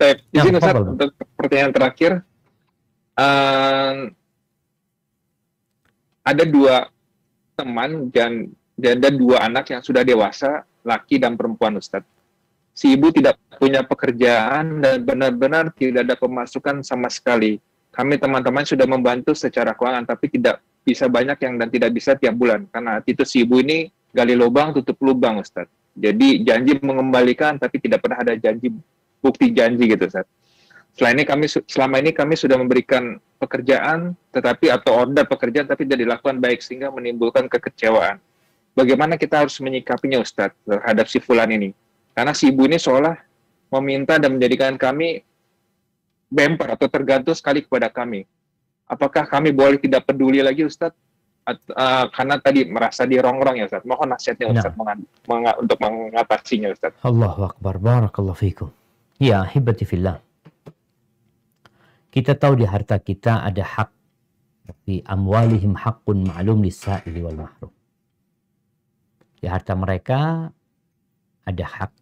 Baik, di Ustaz, untuk pertanyaan terakhir, um, ada dua teman dan dan ada dua anak yang sudah dewasa, laki dan perempuan Ustaz. Si ibu tidak punya pekerjaan dan benar-benar tidak ada pemasukan sama sekali. Kami teman-teman sudah membantu secara keuangan, tapi tidak bisa banyak yang dan tidak bisa tiap bulan. Karena titus si ibu ini gali lubang, tutup lubang Ustaz. Jadi janji mengembalikan, tapi tidak pernah ada janji bukti janji gitu Seth. Selain ini kami selama ini kami sudah memberikan pekerjaan tetapi atau order pekerjaan tapi tidak dilakukan baik sehingga menimbulkan kekecewaan. Bagaimana kita harus menyikapinya Ustadz terhadap si Fulan ini? Karena si ibu ini seolah meminta dan menjadikan kami bemper atau tergantung sekali kepada kami. Apakah kami boleh tidak peduli lagi Ustadz? At, uh, karena tadi merasa dirongrong ya Ustadz. Mohon nasihatnya ya. Ustadz nah. meng, meng, untuk mengatasinya Ustadz. Allah Akbar. Barakallahu fikum. Ya, hibati fillah. Kita tahu di harta kita ada hak. Di amwalihim haqqun ma'lum lisa'ili wal mahrum. Di harta mereka ada hak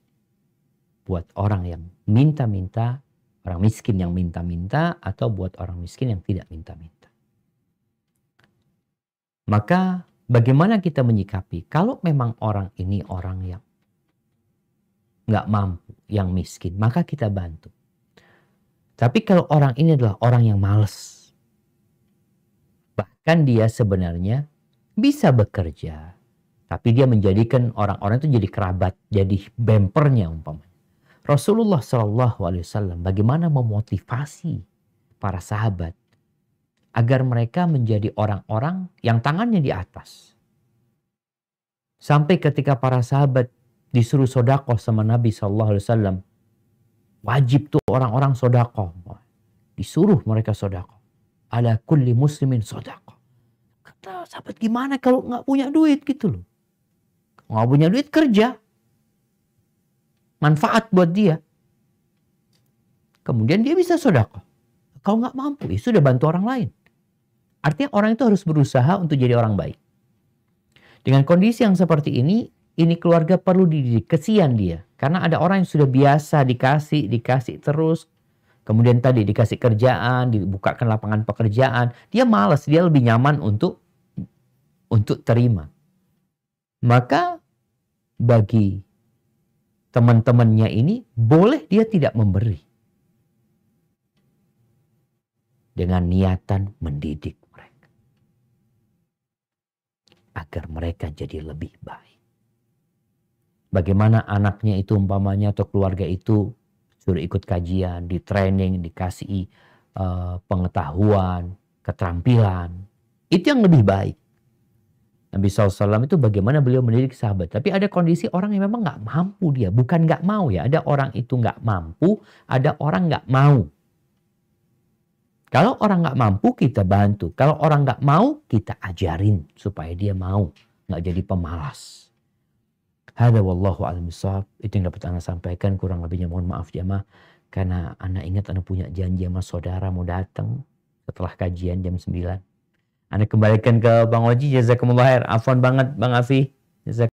buat orang yang minta-minta, orang miskin yang minta-minta, atau buat orang miskin yang tidak minta-minta. Maka bagaimana kita menyikapi kalau memang orang ini orang yang nggak mampu, yang miskin, maka kita bantu. Tapi kalau orang ini adalah orang yang males, bahkan dia sebenarnya bisa bekerja, tapi dia menjadikan orang-orang itu jadi kerabat, jadi bempernya umpamanya. Rasulullah saw bagaimana memotivasi para sahabat agar mereka menjadi orang-orang yang tangannya di atas. Sampai ketika para sahabat disuruh sodako sama Nabi Shallallahu Alaihi Wasallam. Wajib tuh orang-orang sodako Disuruh mereka sodako Ala kulli muslimin sodako Kata sahabat gimana kalau nggak punya duit gitu loh. Nggak punya duit kerja. Manfaat buat dia. Kemudian dia bisa sodako kau nggak mampu, ya sudah bantu orang lain. Artinya orang itu harus berusaha untuk jadi orang baik. Dengan kondisi yang seperti ini, ini keluarga perlu dididik. Kesian dia. Karena ada orang yang sudah biasa dikasih, dikasih terus. Kemudian tadi dikasih kerjaan, dibukakan lapangan pekerjaan. Dia malas, dia lebih nyaman untuk untuk terima. Maka bagi teman-temannya ini boleh dia tidak memberi. Dengan niatan mendidik mereka. Agar mereka jadi lebih baik bagaimana anaknya itu umpamanya atau keluarga itu suruh ikut kajian, di training, dikasih uh, pengetahuan, keterampilan. Itu yang lebih baik. Nabi SAW itu bagaimana beliau mendidik sahabat. Tapi ada kondisi orang yang memang gak mampu dia. Bukan gak mau ya. Ada orang itu gak mampu, ada orang gak mau. Kalau orang gak mampu kita bantu. Kalau orang gak mau kita ajarin supaya dia mau. Gak jadi pemalas. Hada wallahu alam Itu yang dapat anak sampaikan. Kurang lebihnya mohon maaf jamaah. Karena anak ingat anak punya janji sama saudara mau datang setelah kajian jam 9. Anak kembalikan ke Bang Oji. Jazakumullah Afwan banget Bang Afi. Jazakumullah